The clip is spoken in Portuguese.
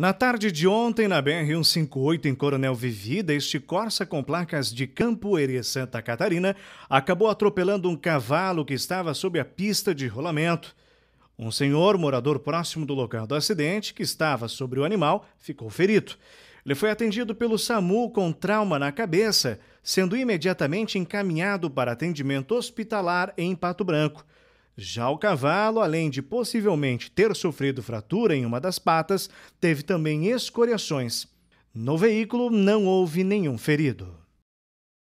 Na tarde de ontem, na BR-158, em Coronel Vivida, este Corsa com placas de Campo Ere Santa Catarina acabou atropelando um cavalo que estava sob a pista de rolamento. Um senhor, morador próximo do local do acidente, que estava sobre o animal, ficou ferido. Ele foi atendido pelo SAMU com trauma na cabeça, sendo imediatamente encaminhado para atendimento hospitalar em Pato Branco. Já o cavalo, além de possivelmente ter sofrido fratura em uma das patas, teve também escoriações. No veículo não houve nenhum ferido.